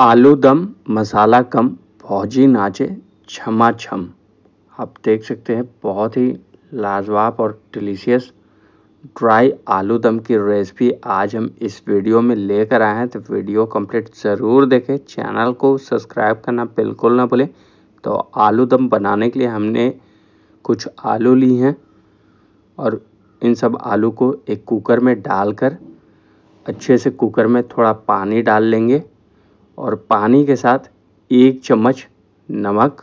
आलू दम मसाला कम फौजी नाचे छमा छम आप देख सकते हैं बहुत ही लाजवाब और डिलीशियस ड्राई आलू दम की रेसिपी आज हम इस वीडियो में लेकर आए हैं तो वीडियो कंप्लीट ज़रूर देखें चैनल को सब्सक्राइब करना बिल्कुल ना भूलें तो आलू दम बनाने के लिए हमने कुछ आलू ली हैं और इन सब आलू को एक कुकर में डालकर अच्छे से कुकर में थोड़ा पानी डाल लेंगे और पानी के साथ एक चम्मच नमक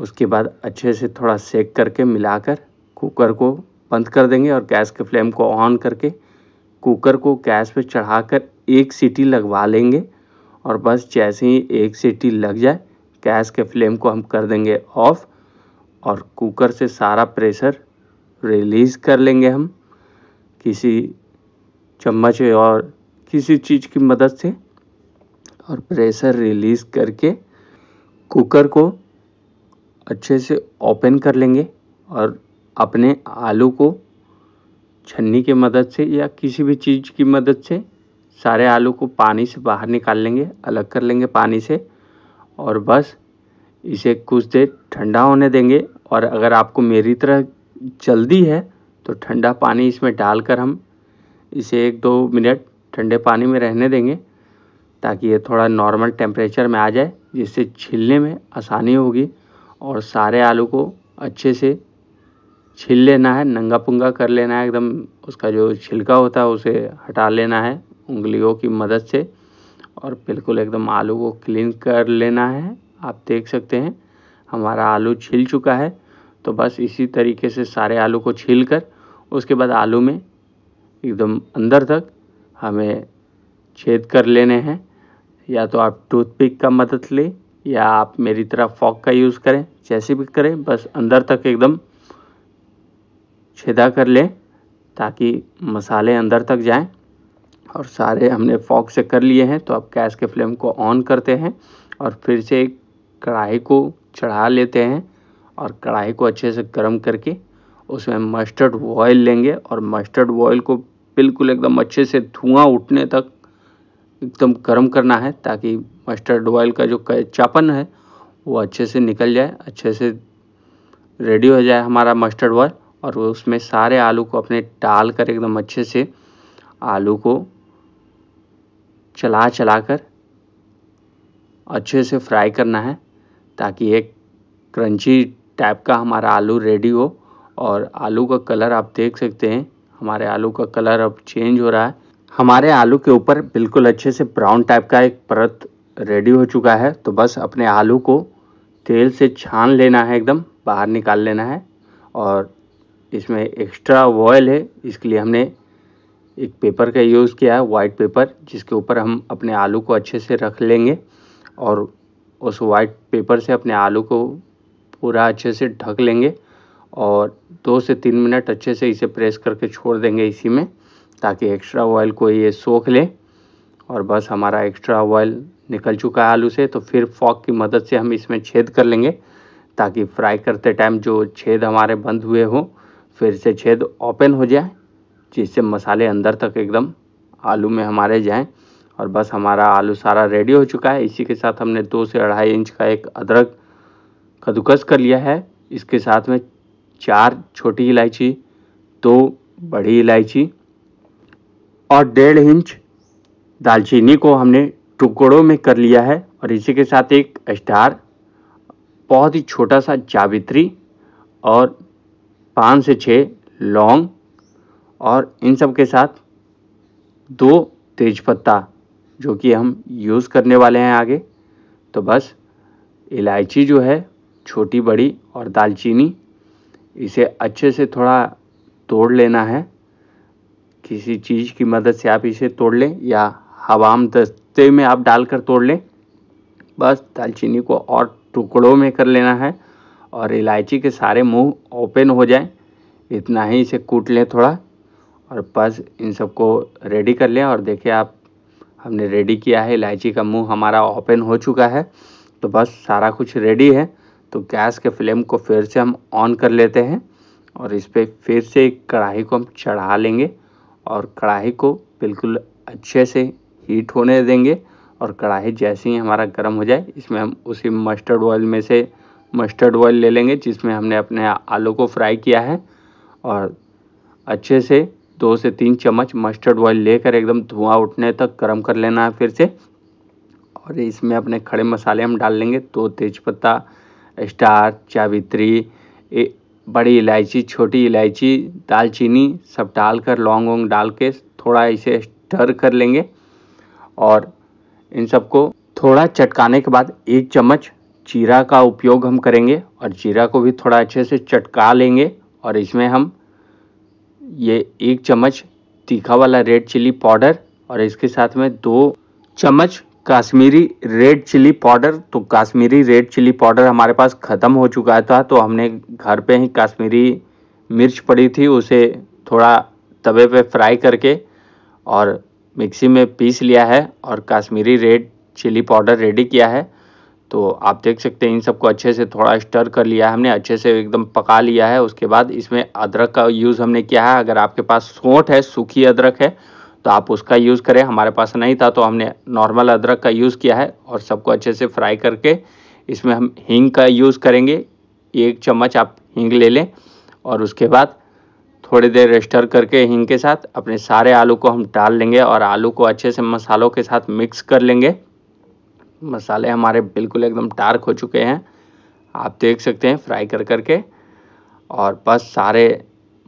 उसके बाद अच्छे से थोड़ा सेक करके मिलाकर कुकर को बंद कर देंगे और गैस के फ्लेम को ऑन करके कुकर को गैस पर चढ़ाकर एक सीटी लगवा लेंगे और बस जैसे ही एक सीटी लग जाए गैस के फ्लेम को हम कर देंगे ऑफ और कुकर से सारा प्रेशर रिलीज़ कर लेंगे हम किसी चम्मच और किसी चीज़ की मदद से और प्रेशर रिलीज़ करके कुकर को अच्छे से ओपन कर लेंगे और अपने आलू को छन्नी की मदद से या किसी भी चीज़ की मदद से सारे आलू को पानी से बाहर निकाल लेंगे अलग कर लेंगे पानी से और बस इसे कुछ देर ठंडा होने देंगे और अगर आपको मेरी तरह जल्दी है तो ठंडा पानी इसमें डालकर हम इसे एक दो मिनट ठंडे पानी में रहने देंगे ताकि ये थोड़ा नॉर्मल टेम्परेचर में आ जाए जिससे छिलने में आसानी होगी और सारे आलू को अच्छे से छिल लेना है नंगा पुंगा कर लेना है एकदम उसका जो छिलका होता है उसे हटा लेना है उंगलियों की मदद से और बिल्कुल एकदम आलू को क्लीन कर लेना है आप देख सकते हैं हमारा आलू छिल चुका है तो बस इसी तरीके से सारे आलू को छील कर उसके बाद आलू में एकदम अंदर तक हमें छेद कर लेने हैं या तो आप टूथपिक का मदद लें या आप मेरी तरह फॉक का यूज़ करें जैसे भी करें बस अंदर तक एकदम छेदा कर लें ताकि मसाले अंदर तक जाएं और सारे हमने फॉक से कर लिए हैं तो आप गैस के फ्लेम को ऑन करते हैं और फिर से कढ़ाई को चढ़ा लेते हैं और कढ़ाई को अच्छे से गर्म करके उसमें मस्टर्ड ऑयल लेंगे और मस्टर्ड ऑयल को बिल्कुल एकदम अच्छे से धुआं उठने तक एकदम गर्म करना है ताकि मस्टर्ड ऑयल का जो चापन है वो अच्छे से निकल जाए अच्छे से रेडी हो जाए हमारा मस्टर्ड ऑयल और वो उसमें सारे आलू को अपने डाल कर एकदम अच्छे से आलू को चला चला कर अच्छे से फ्राई करना है ताकि एक क्रंची टाइप का हमारा आलू रेडी हो और आलू का कलर आप देख सकते हैं हमारे आलू का कलर अब चेंज हो रहा है हमारे आलू के ऊपर बिल्कुल अच्छे से ब्राउन टाइप का एक परत रेडी हो चुका है तो बस अपने आलू को तेल से छान लेना है एकदम बाहर निकाल लेना है और इसमें एक्स्ट्रा ऑयल है इसके लिए हमने एक पेपर का यूज़ किया है वाइट पेपर जिसके ऊपर हम अपने आलू को अच्छे से रख लेंगे और उस वाइट पेपर से अपने आलू को पूरा अच्छे से ढक लेंगे और दो से तीन मिनट अच्छे से इसे प्रेस करके छोड़ देंगे इसी में ताकि एक्स्ट्रा ऑयल को ये सोख ले और बस हमारा एक्स्ट्रा ऑयल निकल चुका है आलू से तो फिर फॉक की मदद से हम इसमें छेद कर लेंगे ताकि फ्राई करते टाइम जो छेद हमारे बंद हुए हों फिर से छेद ओपन हो जाए जिससे मसाले अंदर तक एकदम आलू में हमारे जाएं और बस हमारा आलू सारा रेडी हो चुका है इसी के साथ हमने दो से अढ़ाई इंच का एक अदरक कद्दूकस कर लिया है इसके साथ में चार छोटी इलायची दो बड़ी इलायची और डेढ़ इंच दालचीनी को हमने टुकड़ों में कर लिया है और इसी के साथ एक स्टार बहुत ही छोटा सा जावित्री और पाँच से छः लौंग और इन सब के साथ दो तेज़पत्ता जो कि हम यूज़ करने वाले हैं आगे तो बस इलायची जो है छोटी बड़ी और दालचीनी इसे अच्छे से थोड़ा तोड़ लेना है किसी चीज़ की मदद से आप इसे तोड़ लें या हवाम दस्ते में आप डालकर तोड़ लें बस दालचीनी को और टुकड़ों में कर लेना है और इलायची के सारे मुंह ओपन हो जाए इतना ही इसे कूट लें थोड़ा और बस इन सबको रेडी कर लें और देखिए आप हमने रेडी किया है इलायची का मुंह हमारा ओपन हो चुका है तो बस सारा कुछ रेडी है तो गैस के फ्लेम को फिर से हम ऑन कर लेते हैं और इस पर फिर से कढ़ाई को हम चढ़ा लेंगे और कढ़ाई को बिल्कुल अच्छे से हीट होने देंगे और कढ़ाई जैसे ही हमारा गर्म हो जाए इसमें हम उसी मस्टर्ड ऑयल में से मस्टर्ड ऑयल ले लेंगे जिसमें हमने अपने आलू को फ्राई किया है और अच्छे से दो से तीन चम्मच मस्टर्ड ऑयल लेकर एकदम धुआं उठने तक गर्म कर लेना है फिर से और इसमें अपने खड़े मसाले हम डाल लेंगे तो तेज़पत्ता स्टार चावित्री बड़ी इलायची छोटी इलायची दालचीनी सब डालकर लौंग वोंग डाल के थोड़ा इसे स्टर कर लेंगे और इन सबको थोड़ा चटकाने के बाद एक चम्मच जीरा का उपयोग हम करेंगे और जीरा को भी थोड़ा अच्छे से चटका लेंगे और इसमें हम ये एक चम्मच तीखा वाला रेड चिली पाउडर और इसके साथ में दो चम्मच काश्मीरी रेड चिली पाउडर तो काश्मीरी रेड चिली पाउडर हमारे पास ख़त्म हो चुका था तो हमने घर पे ही काश्मीरी मिर्च पड़ी थी उसे थोड़ा तवे पे फ्राई करके और मिक्सी में पीस लिया है और Kashmiri red chilli powder ready किया है तो आप देख सकते हैं इन सबको अच्छे से थोड़ा स्टर कर लिया है हमने अच्छे से एकदम पका लिया है उसके बाद इसमें अदरक का यूज़ हमने किया है अगर आपके पास सोट है सूखी अदरक है तो आप उसका यूज़ करें हमारे पास नहीं था तो हमने नॉर्मल अदरक का यूज़ किया है और सबको अच्छे से फ्राई करके इसमें हम हींग का यूज़ करेंगे एक चम्मच आप हींग ले लें और उसके बाद थोड़ी देर रेस्टर करके हींग के साथ अपने सारे आलू को हम डाल लेंगे और आलू को अच्छे से मसालों के साथ मिक्स कर लेंगे मसाले हमारे बिल्कुल एकदम डार्क हो चुके हैं आप देख सकते हैं फ्राई कर करके और बस सारे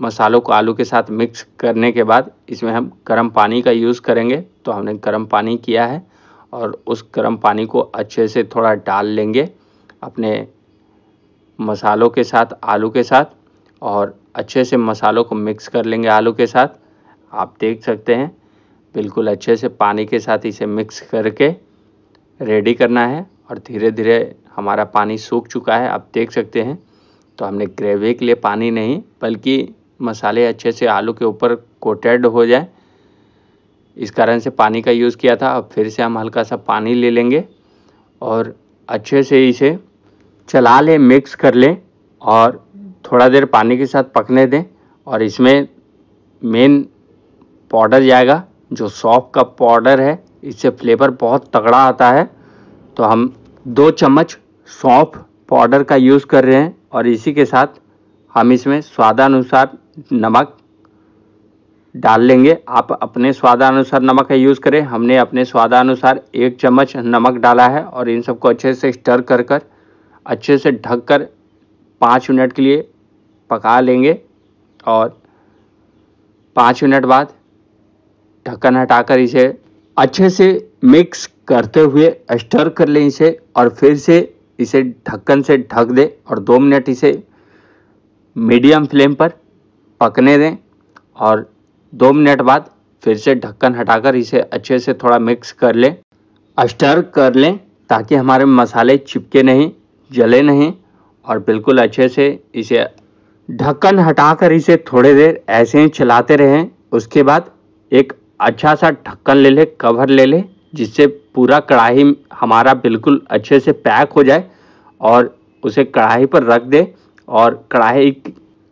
मसालों को आलू के साथ मिक्स करने के बाद इसमें हम गर्म पानी का यूज़ करेंगे तो हमने गर्म पानी किया है और उस गर्म पानी को अच्छे से थोड़ा डाल लेंगे अपने मसालों के साथ आलू के साथ और अच्छे से मसालों को मिक्स कर लेंगे आलू के साथ आप देख सकते हैं बिल्कुल अच्छे से पानी के साथ इसे मिक्स करके रेडी करना है और धीरे धीरे हमारा पानी सूख चुका है आप देख सकते हैं तो हमने ग्रेवी के लिए पानी नहीं बल्कि मसाले अच्छे से आलू के ऊपर कोटेड हो जाए इस कारण से पानी का यूज़ किया था अब फिर से हम हल्का सा पानी ले लेंगे और अच्छे से इसे चला लें मिक्स कर लें और थोड़ा देर पानी के साथ पकने दें और इसमें मेन पाउडर जाएगा जो सौफ़ का पाउडर है इससे फ्लेवर बहुत तगड़ा आता है तो हम दो चम्मच सौंफ पाउडर का यूज़ कर रहे हैं और इसी के साथ हम इसमें स्वादानुसार नमक डाल लेंगे आप अपने स्वादानुसार नमक का यूज़ करें हमने अपने स्वादानुसार एक चम्मच नमक डाला है और इन सबको अच्छे से स्टर कर कर अच्छे से ढक कर पाँच मिनट के लिए पका लेंगे और पाँच मिनट बाद ढक्कन हटाकर इसे अच्छे से मिक्स करते हुए स्टर कर लें इसे और फिर से इसे ढक्कन से ढक दें और दो मिनट इसे मीडियम फ्लेम पर पकने दें और दो मिनट बाद फिर से ढक्कन हटाकर इसे अच्छे से थोड़ा मिक्स कर लें स्टर कर लें ताकि हमारे मसाले चिपके नहीं जले नहीं और बिल्कुल अच्छे से इसे ढक्कन हटाकर इसे थोड़ी देर ऐसे ही चलाते रहें उसके बाद एक अच्छा सा ढक्कन ले लें कवर ले लें जिससे पूरा कढ़ाई हमारा बिल्कुल अच्छे से पैक हो जाए और उसे कढ़ाई पर रख दें और कढ़ाई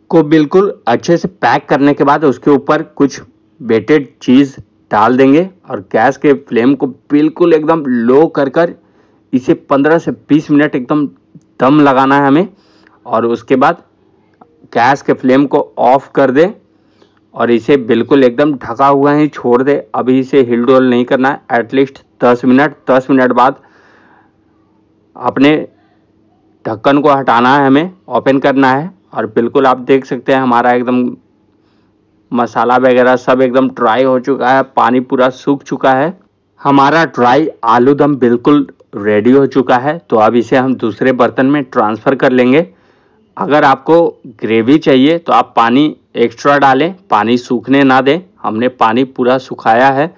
को बिल्कुल अच्छे से पैक करने के बाद उसके ऊपर कुछ बेटेड चीज़ डाल देंगे और गैस के फ्लेम को बिल्कुल एकदम लो कर कर इसे 15 से 20 मिनट एकदम दम लगाना है हमें और उसके बाद गैस के फ्लेम को ऑफ कर दे और इसे बिल्कुल एकदम ढका हुआ ही छोड़ दे अभी इसे हिलडोल नहीं करना है एटलीस्ट 10 मिनट 10 मिनट बाद अपने ढक्कन को हटाना है हमें ओपन करना है और बिल्कुल आप देख सकते हैं हमारा एकदम मसाला वगैरह सब एकदम ड्राई हो चुका है पानी पूरा सूख चुका है हमारा ड्राई आलू दम बिल्कुल रेडी हो चुका है तो अब इसे हम दूसरे बर्तन में ट्रांसफ़र कर लेंगे अगर आपको ग्रेवी चाहिए तो आप पानी एक्स्ट्रा डालें पानी सूखने ना दें हमने पानी पूरा सुखाया है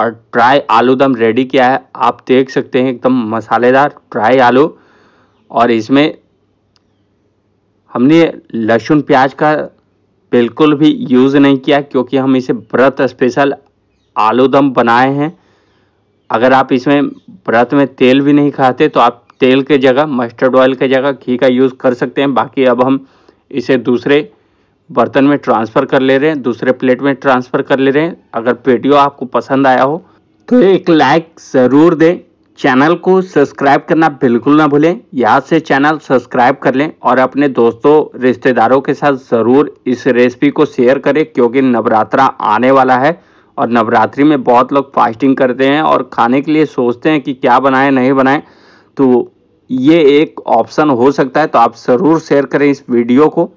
और ड्राई आलू दम रेडी किया है आप देख सकते हैं एकदम मसालेदार ड्राई आलू और इसमें हमने लहसुन प्याज का बिल्कुल भी यूज़ नहीं किया क्योंकि हम इसे व्रत स्पेशल आलू दम बनाए हैं अगर आप इसमें व्रत में तेल भी नहीं खाते तो आप तेल के जगह मस्टर्ड ऑयल के जगह घी का यूज़ कर सकते हैं बाकी अब हम इसे दूसरे बर्तन में ट्रांसफ़र कर ले रहे हैं दूसरे प्लेट में ट्रांसफ़र कर ले रहे हैं अगर वीडियो आपको पसंद आया हो तो एक लाइक ज़रूर दें चैनल को सब्सक्राइब करना बिल्कुल ना भूलें यहाँ से चैनल सब्सक्राइब कर लें और अपने दोस्तों रिश्तेदारों के साथ ज़रूर इस रेसिपी को शेयर करें क्योंकि नवरात्रा आने वाला है और नवरात्रि में बहुत लोग फास्टिंग करते हैं और खाने के लिए सोचते हैं कि क्या बनाएं नहीं बनाएं तो ये एक ऑप्शन हो सकता है तो आप ज़रूर शेयर करें इस वीडियो को